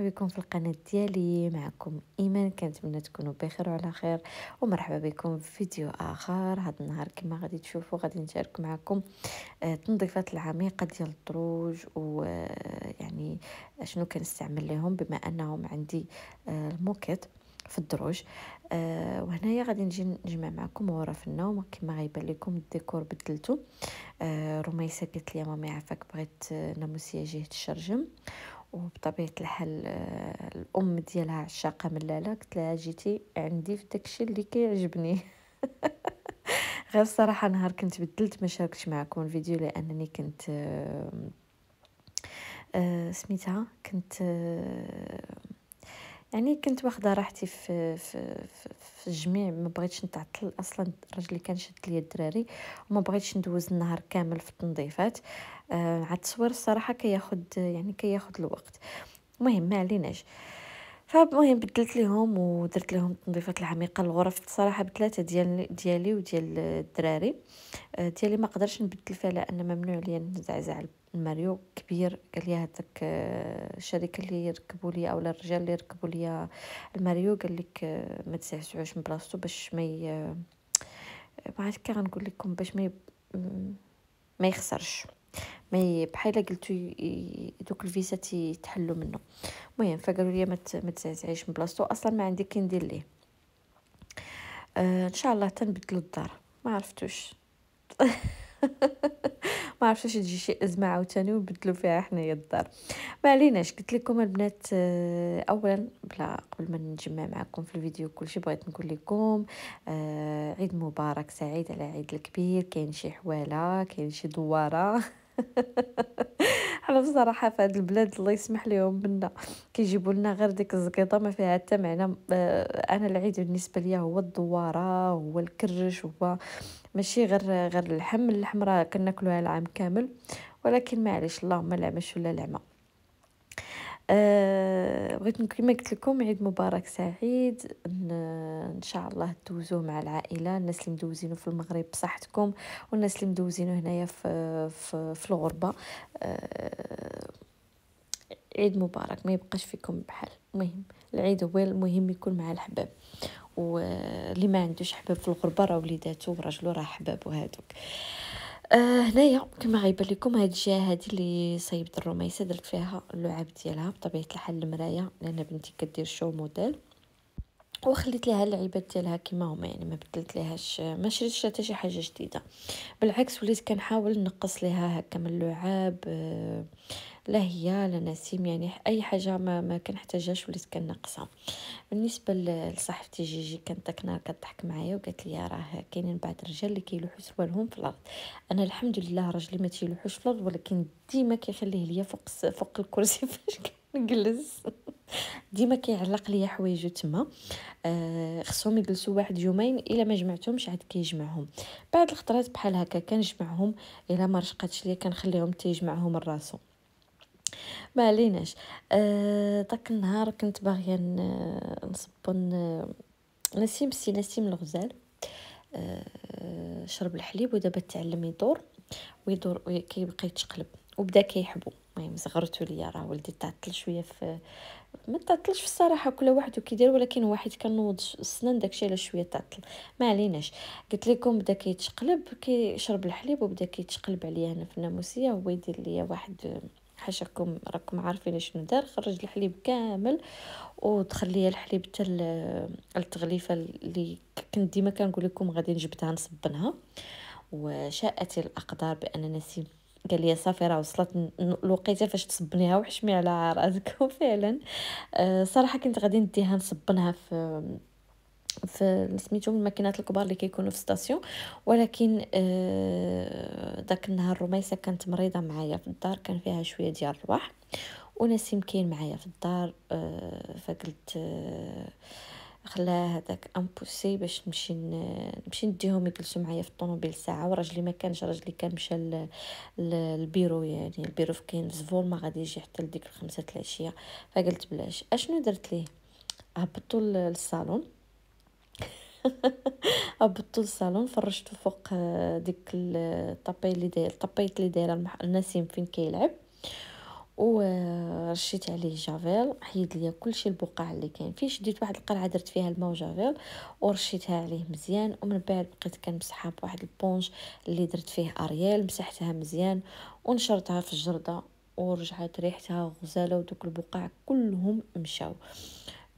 مرحبا بكم في القناة ديالي معكم إيمان كنتمنى تكونوا بخير وعلى خير ومرحبا بكم في فيديو آخر هذا النهار كما غادي تشوفوا غادي نشارك معكم التنظيفات آه، العميقة ديال الدروج ويعني آه، شنو كنستعمل لهم بما أنهم عندي آه، الموكيت في الدروج آه وهنايا غادي نجي نجمع معكم غرف النوم كما غيبان لكم الديكور بدلته رميسه قالت لي مامي عافاك بغيت ناموسيه جهه الشرجم وبطبيعه الحال الام ديالها عشاقه ملاله قلت لها جيتي عندي في داكشي اللي كيعجبني غير صراحه نهار كنت بدلت ما شاركتش معكم الفيديو لانني كنت آه، سميتها كنت آه، يعني كنت واخده راحتي في في في الجميع ما بغيتش نتعطل اصلا الراجل اللي كان شد ليا الدراري وما بغيتش ندوز النهار كامل في التنظيفات آه عاد التصوير الصراحه كياخد يعني كياخد الوقت المهم ما عليناش آه فالمهم بدلت لهم ودرت لهم التنظيفات العميقه الغرف الصراحه بثلاثه ديال ديالي وديال الدراري آه، ديالي ما قدرش نبدل فيها لان ممنوع ليا نزعزع الماريو كبير قال لي هذاك آه، الشركه اللي يركبوا لي اولا الرجال اللي يركبوا لي الماريو قال لك آه، ما تسعسعوش من بلاصتو باش ما ي... ما عرفت كي غنقول لكم باش ما ي... ما يخسرش ما بحال قلتو دوك الفيزا تيتحلوا منه المهم فقالوا لي ما تزعزعيش من بلاصتو اصلا ما عندي كي ندير ليه آه ان شاء الله تنبدلو الدار ما عرفتوش ما عرفتش واش تجي شي ازمه عاوتاني ونبدلو فيها حنايا الدار ما عليناش قلت لكم البنات آه، اولا بلا قبل ما نجمع معكم في الفيديو كلشي بغيت نقول لكم آه، عيد مبارك سعيد على عيد الكبير كاين شي حواله كاين شي دواره حنا بصراحه في هاد البلاد الله يسمح لهم منا كيجيبوا لنا غير ديك الزقيطه ما فيها حتى معنى آه، انا العيد بالنسبه ليا هو الدواره هو الكرش هو ماشي غير غير اللحم اللحم راه كناكلوها العام كامل ولكن معليش اللهم لا مش ولا لعمه أه بغيت كما قلت لكم عيد مبارك سعيد ان شاء الله دوزوه مع العائله الناس اللي مدوزينو في المغرب بصحتكم والناس اللي مدوزينو هنايا في في, في الغربه أه عيد مبارك ما يبقاش فيكم بحال المهم العيد هو المهم يكون مع الحباب واللي ما عندوش حباب في الغربه راه وليداتو وراجلو راه حباب هادوك آه هنايا كما غيبان لكم هاد الجهه هادي اللي صايبت الرميسه درت فيها اللعاب ديالها بطبيعه الحال المرايه لان بنتي كدير شو موديل وخليت لها اللعيبات ديالها كما هما يعني ما بدلت لهاش ما شريتش حتى شي حاجه جديده بالعكس وليت كنحاول نقص لها هكا من اللعاب آه، لا هي لا نسيم يعني اي حاجه ما, ما كنحتاجهاش وليت كنقصها بالنسبه لصاحبتي جيجي كانت تكنا النهار كضحك معايا وقالت لي راه كاينين بعض الرجال اللي كيلوحوا سوالهم في الارض انا الحمد لله راجلي ما تيلوحوش في الارض ولكن ديما كيخليه ليا فوق فوق الكرسي فاش كنجلس ديما كيعلق ليا حوايجو تما آه، خصهم يجلسوا واحد يومين الا ما جمعتهمش عاد كيجمعهم بعد الخطرات بحال هكا كنجمعهم الا ما رشقاتش ليا كنخليهم تيجمعهم راسو ما عليناش أه النهار كنت باغيه نصبن نسيم آه، سي نسيم الغزال أه شرب الحليب ودابا تعلم يدور ويدور كيبقى يتقلب وبدا كيحبو المهم زغرتو ليا راه ولدي تعطل شويه في ما تعطلش في الصراحه كل واحد وكيدير ولكن واحد كنوض السنان داكشي على شويه تعطل ما عليناش قلت لكم بدا كيتقلب كيشرب الحليب وبدا كيتقلب عليا هنا في الناموسيه هو يدير ليا واحد حاشاكم راكم عارفين شنو دار خرج الحليب كامل وتخلي الحليب حتى التغليفه اللي كنت ديما كنقول لكم غادي نجبدها نصبنها وشاءت الاقدار بان نسيم قال لي صافي راه وصلت الوقيته فاش تصبنيها وحشمي على راسك وفعلا آه، صراحه كنت غادي نديها نصبنها في في سميتو الماكينات الكبار اللي كيكونوا في ستاسيون ولكن آه، داك النهار رميسه كانت مريضه معايا في الدار كان فيها شويه ديال الرواح ونسيم كاين معايا في الدار آه، فقلت آه، خلاها هذاك امبوسي باش نمشي نمشي نديهم يجلسوا معايا في الطوموبيل ساعه وراجلي ما كانش راجلي كان مشى للبيرو يعني البيرو في كاين زفول ما غادي يجي حتى لديك الخمسة العشيه فقلت بلاش اشنو درت ليه هبطوا للصالون هبطت للصالون فرشتو فوق آه، ديك الطابي آه، اللي داير الطابيط اللي دايره النسيم فين كيلعب ورشيت آه، عليه جافيل حيد ليا كلشي البقع اللي كان فيه شديت واحد القرعه درت فيها الماء وجافيل ورشيتها عليه مزيان ومن بعد بقيت كنمسحها بواحد البونج اللي درت فيه اريال مسحتها مزيان ونشرتها في الجرده ورجعت ريحتها غزاله ودوك البقع كلهم مشاو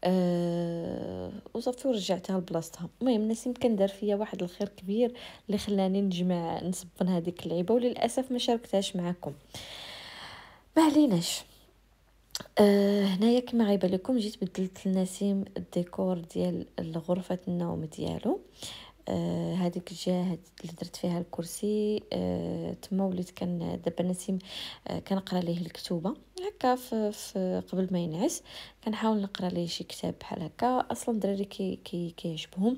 أه وصافي ورجعتها لبلاصتها المهم نسيم كان دار فيا واحد الخير كبير اللي خلاني نجمع نصبن هذيك اللعيبه وللاسف ما شاركتهاش معكم ما عليناش أه هنايا كما غيبان لكم جيت بدلت لنسيم الديكور ديال غرفه النوم ديالو آه هذيك الجهه اللي درت فيها الكرسي آه تما وليت كان دابا نسيم آه كنقرا ليه الكتوبه هكا في, في قبل ما ينعس كنحاول نقرا ليه شي كتاب بحال هكا اصلا الدراري كي كي كيعجبهم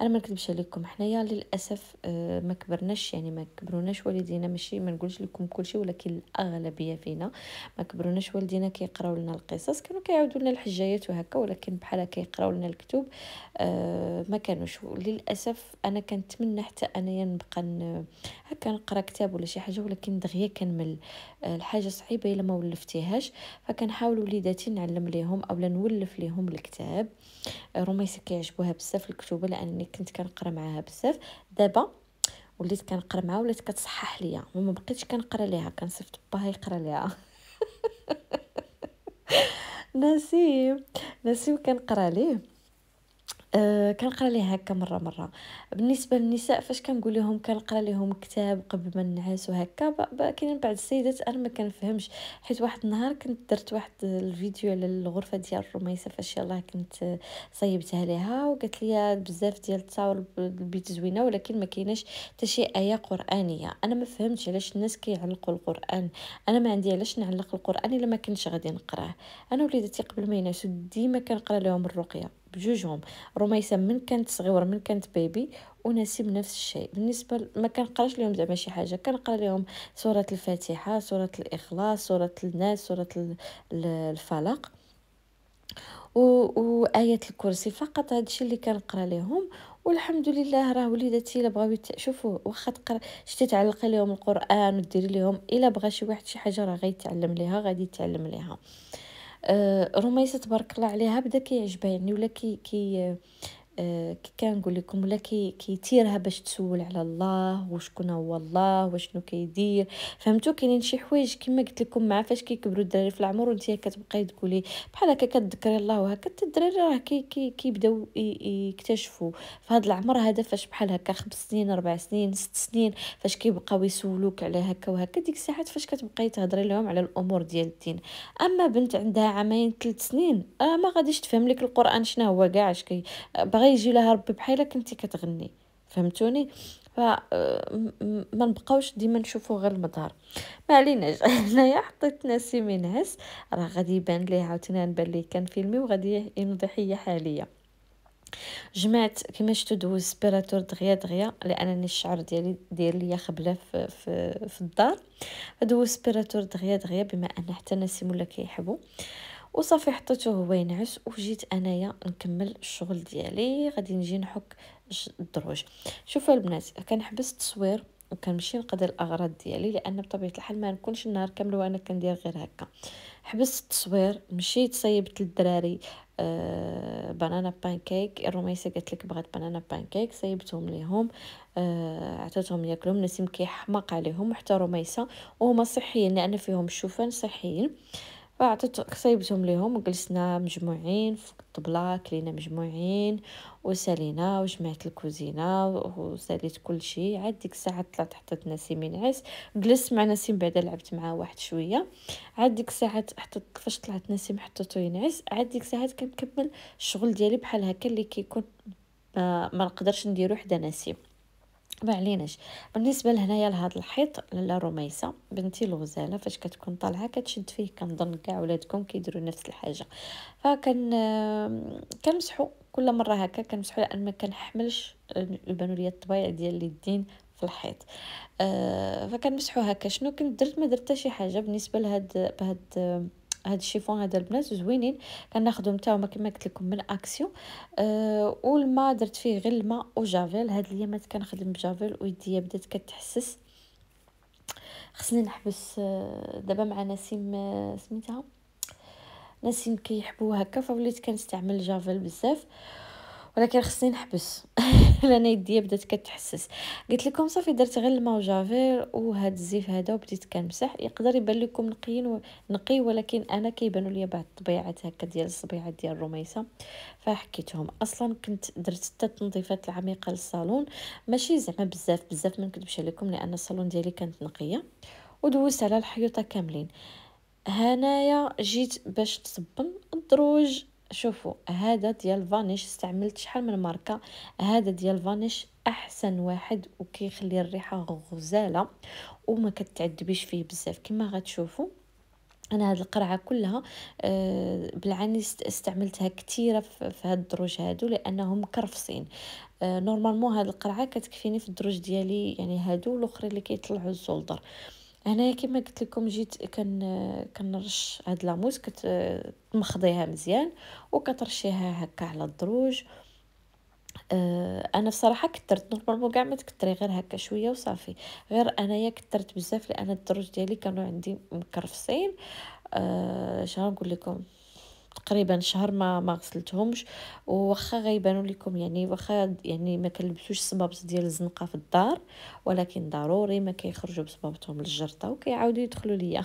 انا ما نكذبش عليكم حنايا للاسف آه، ما كبرناش يعني ما كبروناش والدينا ماشي ما نقولش لكم كلشي ولكن الاغلبيه فينا ما كبروناش والدينا كيقراو لنا القصص كانوا كيعاودوا لنا الحجايات وهكا ولكن بحال كيقراو لنا الكتب آه، ما كانوش للاسف انا كنتمنى حتى انايا نبقى هكا نقرا كتاب ولا شي حاجه ولكن دغيا كنمل آه، الحاجه صعيبه الا ما ولفتيهاش كيفاش فكنحاول وليداتي نعلم ليهم اولا نولف ليهم الكتاب آه، روميسي كيعجبوها بزاف الكتوبه لانني كنت كنقرا معاها بزاف دابا وليت كنقرا معاها ولات كتصحح ليا وما بقيتش كنقرا ليها كنصيفط باها يقرا ليها نسيم نسيم كنقرا ليه أه كنقرا ليه هكا مره مره بالنسبه للنساء فاش كنقول لهم كنقرا لهم كتاب قبل ما ننعس وهكا كاينين بعض السيدات انا ما كنفهمش حيت واحد النهار كنت درت واحد الفيديو على الغرفه ديال الرميسه فاش يلاه كنت صيبتها ليها وقالت لي بزاف ديال التصاور البيت زوينه ولكن ما كايناش حتى شي ايه قرانيه انا ما فهمتش علاش الناس كيعلقوا القران انا ما عندي علاش نعلق القران الا ما كنتش غادي نقراه انا وليداتي قبل ما ينعسوا ديما كنقرا لهم الرقيه بجوجهم رميسه من كانت صغيره من كانت بيبي ونسيب نفس الشيء بالنسبه ما كنقراش لهم زعما شي حاجه كنقرا لهم سوره الفاتحه سوره الاخلاص سوره الناس سوره الفلق وآية الكرسي فقط هادشي اللي كنقرا لهم والحمد لله راه وليداتي الا بغاو شوفوا واخا تقرا شتي تعلقي لهم القران وديري لهم الا بغى شي واحد شي حاجه راه غيتعلم ليها غادي يتعلم ليها آه، رميسه تبارك الله عليها بدا كيعجبها يعني ولا كي كي آه، كي كنقول لكم ولا كي كيتيرها باش تسول على الله وشكون هو الله وشنو كيدير فهمتوا كاينين شي حوايج كما قلت لكم مع فاش كيكبروا الدراري في العمر وانت كتبقاي تقولي بحال هكا كتذكري الله وهكا الدراري راه كي كي كيبداو يكتشفوا في هذا العمر هذا فاش بحال هكا خمس سنين اربع سنين ست سنين فاش كيبقاو يسولوك على هكا وهكا ديك الساعات فاش كتبقاي تهضري لهم على الامور ديال الدين اما بنت عندها عامين ثلاث سنين آه ما غاديش تفهم لك القران شنو هو كاع اش كي غيجي يجي لها ربي بحالك كنتي كتغني فهمتوني ف آه، ما نبقاوش ديما نشوفو غير المظهر ما عليناش هنايا حطيت ناسي منعس راه غادي يبان ليه عاوتاني غنبان ليه كان فيلمي وغادي ينوضح هي حاليا جمعت كما شفتوا دوز سبيراتور دغيا دغيا لانني الشعر ديالي داير ليا خبله في, في, في الدار دوز سبيراتور دغيا دغيا بما ان حتى ناسي ولا كيحبو كي وصافي حطيته هو ينعس وجيت انايا نكمل الشغل ديالي غادي نجي نحك الدروج شوفوا البنات كنحبس التصوير وكنمشي نقضي الاغراض ديالي لان بطبيعه الحال ما نكونش النهار كامل وانا كندير غير هكا حبست التصوير مشيت صيبت للدراري آه بانانا بانكيك الرميسه قالت لك بغات بانانا بانكيك صيبتهم ليهم آه عطيتهم ياكلهم نسيم كيحماق عليهم حتى رميسه وهما صحيين لان فيهم الشوفان صحيين آه فعطيت صيبتهم ليهم وجلسنا مجموعين في الطبلة كلينا مجموعين وسالينا وجمعت الكوزينة وساليت كل شيء عاد ديك الساعة طلعت حطيت نسيم ينعس جلست مع نسيم بعدا لعبت معاه واحد شوية عاد ديك الساعة حطيت فاش طلعت نسيم حطيتو ينعس عاد ديك الساعة كنكمل الشغل ديالي بحال هكا اللي كيكون آه، ما نقدرش نديرو حدا نسيم ما عليناش بالنسبه لهنايا لهاد الحيط لالا رميسه بنتي الغزاله فاش كتكون طالعه كتشد فيه كنظن كاع ولادكم كيديروا نفس الحاجه فكن كنمسحو كل مره هكا كنمسحو لان ما كنحملش يبانوا ليا الطبايع ديال اليدين في الحيط آه فكنمسحو هكا شنو كنت درت ما درت شي حاجه بالنسبه لهاد بهاد هاد الشيفون هذا البنات زوينين كناخذهم حتى هما كما قلت لكم من اكسيون أه والماء درت فيه غير الماء وجافيل هاد الايامات كنخدم بجافيل ويديا بدات كتحسس خصني نحبس آه، دابا مع نسيم آه، سميتها نسيم كيحبو هكا فوليت كنستعمل جافيل بزاف أه ولكن خصني نحبس لان يديا بدات كتحسس قلت لكم صافي درت غير الماء وجافير وهاد الزيف هذا وبديت كنمسح يقدر يبان لكم نقي و... نقي ولكن انا كيبانوا لي بعض الطبيعات هكا ديال الصبيعات ديال الرميسه فحكيتهم اصلا كنت درت حتى التنظيفات العميقه للصالون ماشي زعما بزاف بزاف ما نكذبش عليكم لان الصالون ديالي كانت نقيه ودوزت على الحيوطه كاملين هنايا جيت باش تصبن الدروج شوفوا هذا ديال فانيش استعملت شحال من ماركه هذا ديال فانيش احسن واحد وكيخلي الريحه غزاله وما كتعذبيش فيه بزاف كما غتشوفوا انا هاد القرعه كلها آه، بالعاني استعملتها كثيره في هاد الدروج هادو لانهم كرفصين آه، نورمالمون هاد القرعه كتكفيني في الدروج ديالي يعني هادو والاخرين اللي كيطلعوا الزولدر هنايا كما قلت لكم جيت كن كنرش هاد لاموس كتمخضيها مزيان وكترشيها هكا على الدروج آه، انا بصراحه كثرت نورمالمون كاع ما تكثري غير هكا شويه وصافي غير انايا كثرت بزاف لان الدروج ديالي كانوا عندي مكرفصين اش آه غنقول لكم تقريبا شهر ما ما غسلتهمش واخا غيبانوا لكم يعني واخا يعني ما كنلبسوش الصبابط ديال الزنقه في الدار ولكن ضروري ما كيخرجوا بصبابطهم للجرطه وكيعاودوا يدخلوا ليا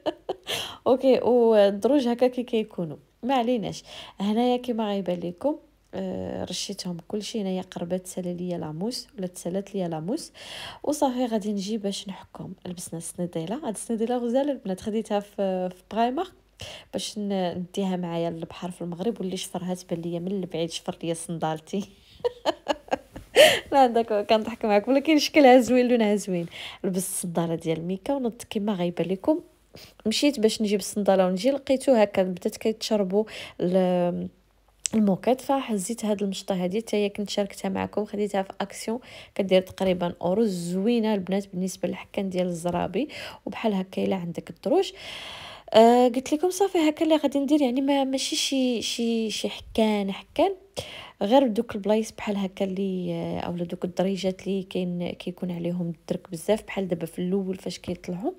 اوكي والدروج هكا كي كيكونوا ما عليناش هنايا كما غيبان لكم آه، رشيتهم كلشي هنايا قربات تسالى ليا لاموس ولا تسالات ليا لاموس وصافي غادي نجي باش نحكم لبسنا السنديله هاد السنديله غزاله البنات خديتها في برايمارك باش نديها معايا للبحر في المغرب واللي شفرها تبان ليا من البعيد شفر ليا صندالتي لا داك كنضحك معاك ولكن شكلها زوين لونها زوين لبست الصنداله ديال ميكا ونط كيما غايبه لكم مشيت باش نجيب الصنداله ونجي لقيتو هكا بدات كيتشربوا الموكيت فحزيت هاد المشطه هادي حتى هي كنت شاركتها معكم خديتها في اكسيون كدير تقريبا اورو زوينه البنات بالنسبه للحكان ديال الزرابي وبحال هكا الا عندك الدروج آه آه، قلت لكم صافي هكا اللي غادي ندير يعني ما ماشي شي شي شي حكان حكان غير دوك البلايص بحال هكا اللي آه، اولا دوك الدريجات اللي كاين كيكون عليهم الدرك بزاف بحال دابا في الاول فاش كيطلعوا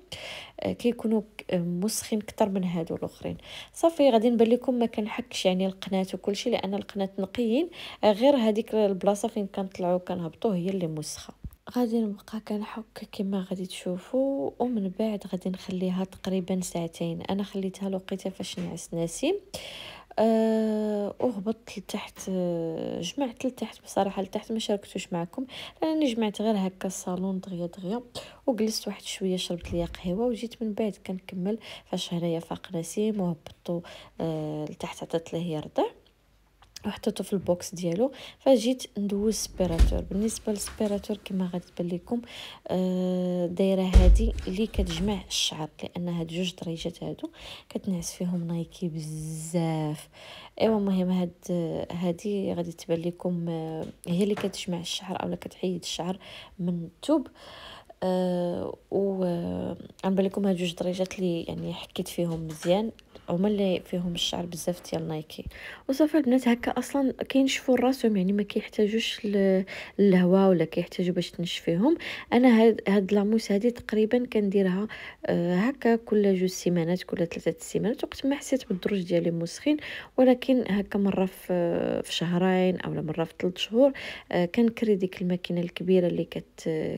آه، كيكونوا مسخين اكثر من هادو الاخرين صافي غادي نبان لكم ما كنحكش يعني القناه وكلشي لان القناه نقيين غير هذيك البلاصه فين كنطلعوا كنهبطوا هي اللي مسخه غادي نبقى كنحك كما غادي تشوفوا ومن بعد غادي نخليها تقريبا ساعتين انا خليتها لوقيتها فاش نعس ناسي أه وهبطت لتحت آه، جمعت لتحت بصراحه لتحت ما شاركتوش معكم لانني جمعت غير هكا الصالون دغيا دغيا وجلست واحد شويه شربت ليا قهوه وجيت من بعد كنكمل فاش هنايا فاق نسيم وهبطت أه لتحت عطات ليه رضع وحطيته في البوكس ديالو فجيت ندوز سبيراتور بالنسبه للسبيراتور كما غادي تبان لكم آه، دايره هادي اللي كتجمع الشعر لان هاد جوج دريجات هادو كتنعس فيهم نايكي بزاف ايوا المهم هاد هادي غادي تبان لكم آه، هي اللي كتجمع الشعر اولا كتحيد الشعر من الثوب آه و آه، غنبان لكم هاد جوج دريجات اللي يعني حكيت فيهم مزيان هما اللي فيهم الشعر بزاف ديال نايكي وصافي البنات هكا اصلا كينشفوا راسهم يعني ما كيحتاجوش للهواء ولا كيحتاجوا باش تنشفيهم انا هاد هاد لاموس هادي تقريبا كنديرها آه، هكا كل جوج سيمانات كل ثلاثه سيمانات وقت ما حسيت بالدروج ديالي موسخين ولكن هكا مره في, في شهرين او مره في ثلاث شهور آه، كنكري ديك الماكينه الكبيره اللي كت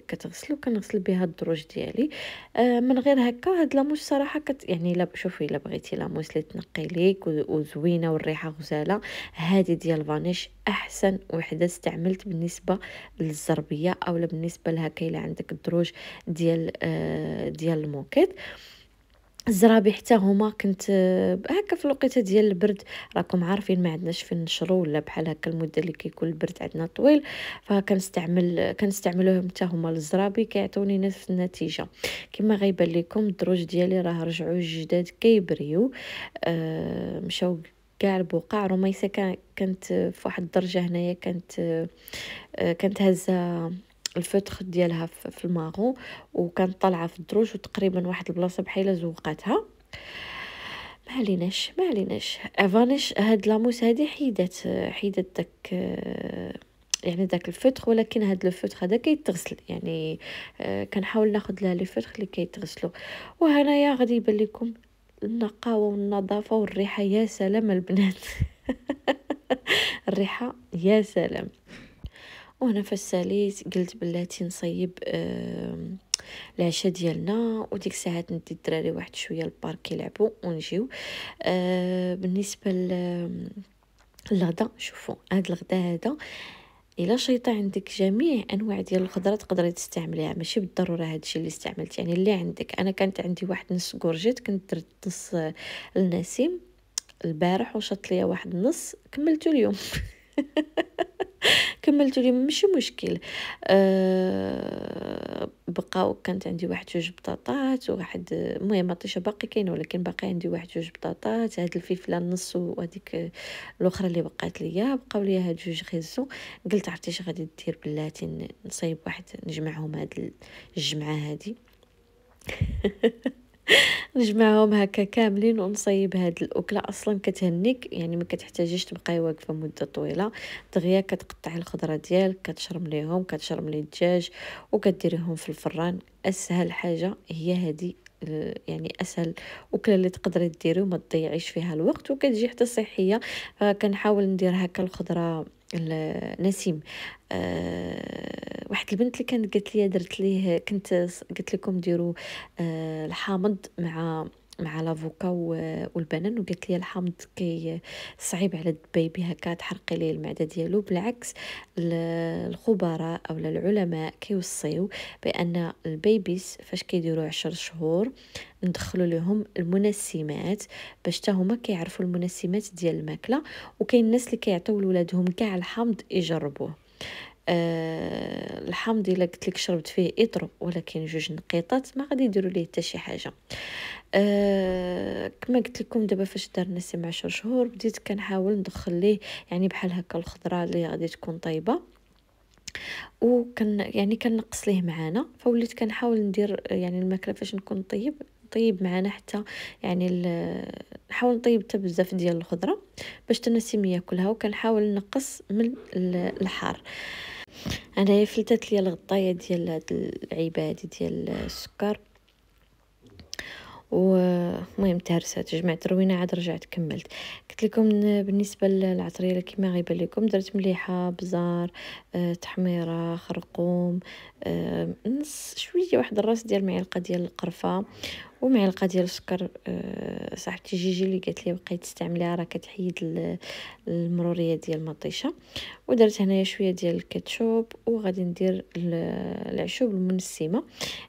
كتغسل وكنغسل بها الدروج ديالي آه، من غير هكا هاد لاموس صراحه كت يعني لا شوفي الا بغيتي لاموس الموس اللي تنقي ليك وزوينه والريحه غزاله هذه ديال فانيش احسن وحده استعملت بالنسبه للزربيه اولا بالنسبه لها الا عندك الدروج ديال آه ديال الموكيت الزرابي حتى هما كنت آه، هكا في الوقت ديال البرد راكم عارفين ما عندناش فين نشرو ولا بحال هكا المده اللي كيكون البرد عندنا طويل فكنستعمل كنستعملوهم حتى هما الزرابي كيعطوني نفس النتيجه كما غيبان لكم الدروج ديالي راه رجعوا الجداد كيبريو آه مشاو كاع البقع رميسه كانت في واحد الدرجه هنايا كانت آه كانت هازه الفتخ ديالها في الماغو وكانت طالعه في الدروج وتقريبا واحد البلاصه بحال زوقاتها ما عليناش ما عليناش افانيش هاد لاموس هادي حيدات حيدات داك آه، يعني داك الفتخ ولكن هاد لو فتخ هذا كيتغسل يعني آه، كنحاول ناخذ لها لي فتخ اللي كيتغسلوا وهنايا غادي يبان لكم النقاوه والنظافه والريحه يا سلام البنات الريحه يا سلام وهنا فاش ساليت قلت بلاتي نصيب العشاء ديالنا وديك الساعات ندي الدراري واحد شويه البارك يلعبوا ونجيو آه، بالنسبه للغدا شوفوا هاد الغدا هذا الا شيطه عندك جميع انواع ديال الخضره تقدري تستعمليها ماشي بالضروره هادشي اللي استعملت يعني اللي عندك انا كانت عندي واحد نص كورجيت كنت درت نص آه، النسيم البارح وشط ليا واحد النص كملته اليوم كملت اليوم ماشي مشكل أه بقاو كانت عندي واحد جوج بطاطات وواحد المهم الطيشه باقي كاين ولكن باقي عندي واحد جوج بطاطات هاد الفلفله النص وهذيك الاخرى اللي بقات ليا بقاو ليا هاد جوج غيزو قلت عرفتي اش غادي دير بلاتي نصايب واحد نجمعهم هاد الجمعه هادي نجمعهم هكا كاملين ونصيب هاد الاكله اصلا كتهنيك يعني ما كتحتاجيش تبقاي واقفه مده طويله دغيا كتقطعي الخضره ديالك كتشرم ليهم كتشرم لي الدجاج وكديريهم في الفران اسهل حاجه هي هذه آه، يعني اسهل اكله اللي تقدري ديري وما تضيعيش فيها الوقت وكتجي حتى صحيه آه، كنحاول ندير هكا الخضره النسيم أه واحد البنت اللي كانت قالت لي درت ليه كنت قلت لكم ديروا أه الحامض مع مع لافوكا والبنان وقالت لي الحامض كي صعيب على البيبي هكا تحرقي ليه المعده ديالو بالعكس الخبراء او العلماء كيوصيو بان البيبيس فاش كيديروا عشر شهور ندخلوا لهم المنسمات باش حتى هما كيعرفوا المنسمات ديال الماكله وكاين الناس اللي كيعطيو لولادهم كاع الحامض يجربوه أه الحامض الا قلت لك شربت فيه اطرو ولكن جوج نقيطات ما غادي يديروا ليه حتى شي حاجه أه كما قلت لكم دابا فاش دارنا نسيم 10 شهور بديت كنحاول ندخل ليه يعني بحال هكا الخضره اللي غادي تكون طايبه وكان يعني كنقص ليه معانا فوليت كنحاول ندير يعني الماكله فاش نكون طيب طيب معنا حتى يعني نحاول نطيب حتى بزاف ديال الخضره باش النسيم ياكلها وكنحاول نقص من الحار انايا فلتت لي الغطايه ديال هاد العبادي ديال السكر ومهم تهرسات جمعت روينة عاد رجعت كملت قلت لكم بالنسبه للعطريه اللي كما غيبان لكم درت مليحه بزار أه تحميره خرقوم أه نص شويه واحد الراس ديال معلقه ديال القرفه ومعلقه يعني ديال السكر آه، صاحبتي جيجي اللي قالت لي بقيت تستعمليها راه كتحيد المروريه ديال المطيشه ودرت هنايا شويه ديال الكاتشوب وغادي ندير العشوب المنسمه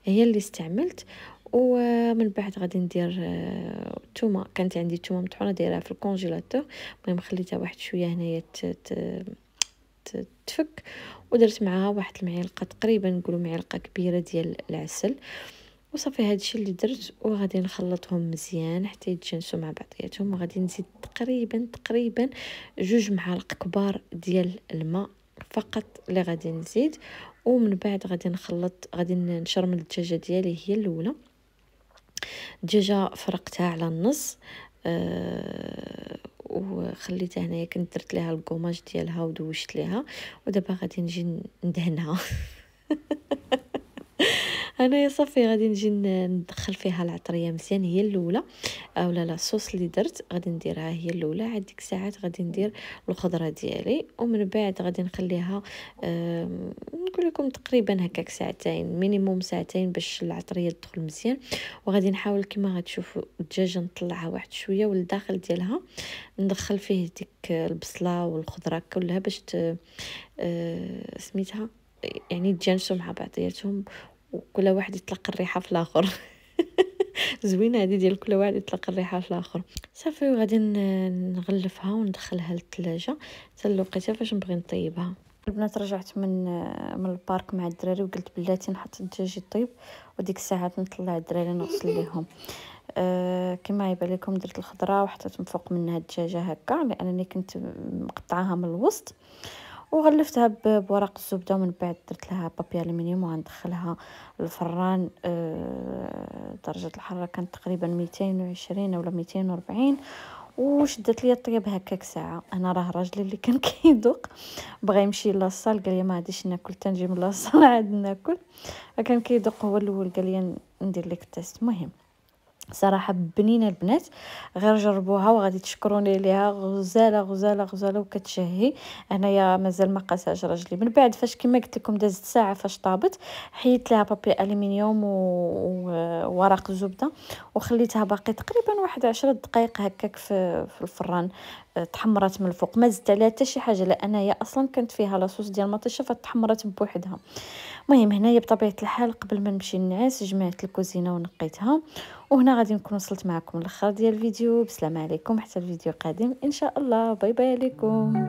هي اللي استعملت ومن بعد غادي ندير الثومه آه، كانت عندي الثومه مطحونه دايرها في الكونجيلاتور المهم خليتها واحد شويه هنايا تفك ودرت معها واحد المعلقه تقريبا نقولوا معلقه كبيره ديال العسل آه وصافي هادشي اللي درت وغادي نخلطهم مزيان حتى يتجانسوا مع بعضياتهم وغادي نزيد تقريبا تقريبا جوج معالق كبار ديال الماء فقط اللي غادي نزيد ومن بعد غادي نخلط غادي نشرم الدجاجه ديالي هي الاولى الدجاجه فرقتها على النص أه وخليتها هنايا كنت درت لها الكوماج ديالها ودوشت ليها ودابا غادي نجي ندهنها انايا صافي غادي نجي ندخل فيها العطريه مزيان هي الاولى اولا آه، لا صوص اللي درت غادي نديرها هي الاولى عاد ديك الساعات غادي ندير الخضره ديالي ومن بعد غادي نخليها نقول لكم تقريبا هكاك ساعتين مينيموم ساعتين باش العطريه تدخل مزيان وغادي نحاول كما غتشوفوا الدجاجه نطلعها واحد شويه والداخل ديالها ندخل فيه ديك البصله والخضره كلها باش آه، سميتها يعني تجانسوا مع بعضياتهم وكل واحد يطلق الريحه في الاخر زوينه هذه ديال كل واحد يطلق الريحه في الاخر صافي وغادي نغلفها وندخلها للثلاجه حتى لوقيتها فاش نبغي نطيبها البنات رجعت من من البارك مع الدراري وقلت بلاتي نحط الدجاج يطيب وديك الساعات نطلع الدراري نغسل ليهم أه كما يبان لكم درت الخضره وحطيت من فوق منها الدجاجه هكا لانني كنت مقطعاها من الوسط أه وغلفتها بورق الزبده ومن بعد درت لها بابي الومنيوم وغندخلها الفران آه، درجه الحراره كانت تقريبا 220 ولا 240 وشدت لي الطياب هكاك ساعه انا راه راجلي اللي كان كيدوق بغى يمشي للصال قال لي ما عاديش ناكل تنجي من الصال عاد ناكل كان كيدوق هو الاول قال لي ندير لك تيست مهم صراحه بنينه البنات غير جربوها وغادي تشكروني ليها غزاله غزاله غزاله وكتشهي هنايا مازال ما قاساش راجلي من بعد فاش كما قلت لكم دازت ساعه فاش طابت حيدت لها بابي الومنيوم وورق الزبده وخليتها باقي تقريبا واحد عشرة دقائق هكاك في الفران تحمرات من الفوق ما زدت عليها حتى شي حاجه لان هي اصلا كانت فيها لاصوص ديال المطيشه فتحمرات بوحدها المهم هنايا بطبيعه الحال قبل ما نمشي للنعاس جمعت الكوزينه ونقيتها وهنا غادي نكون وصلت معكم لخر ديال الفيديو بسلام عليكم حتى الفيديو القادم ان شاء الله باي باي عليكم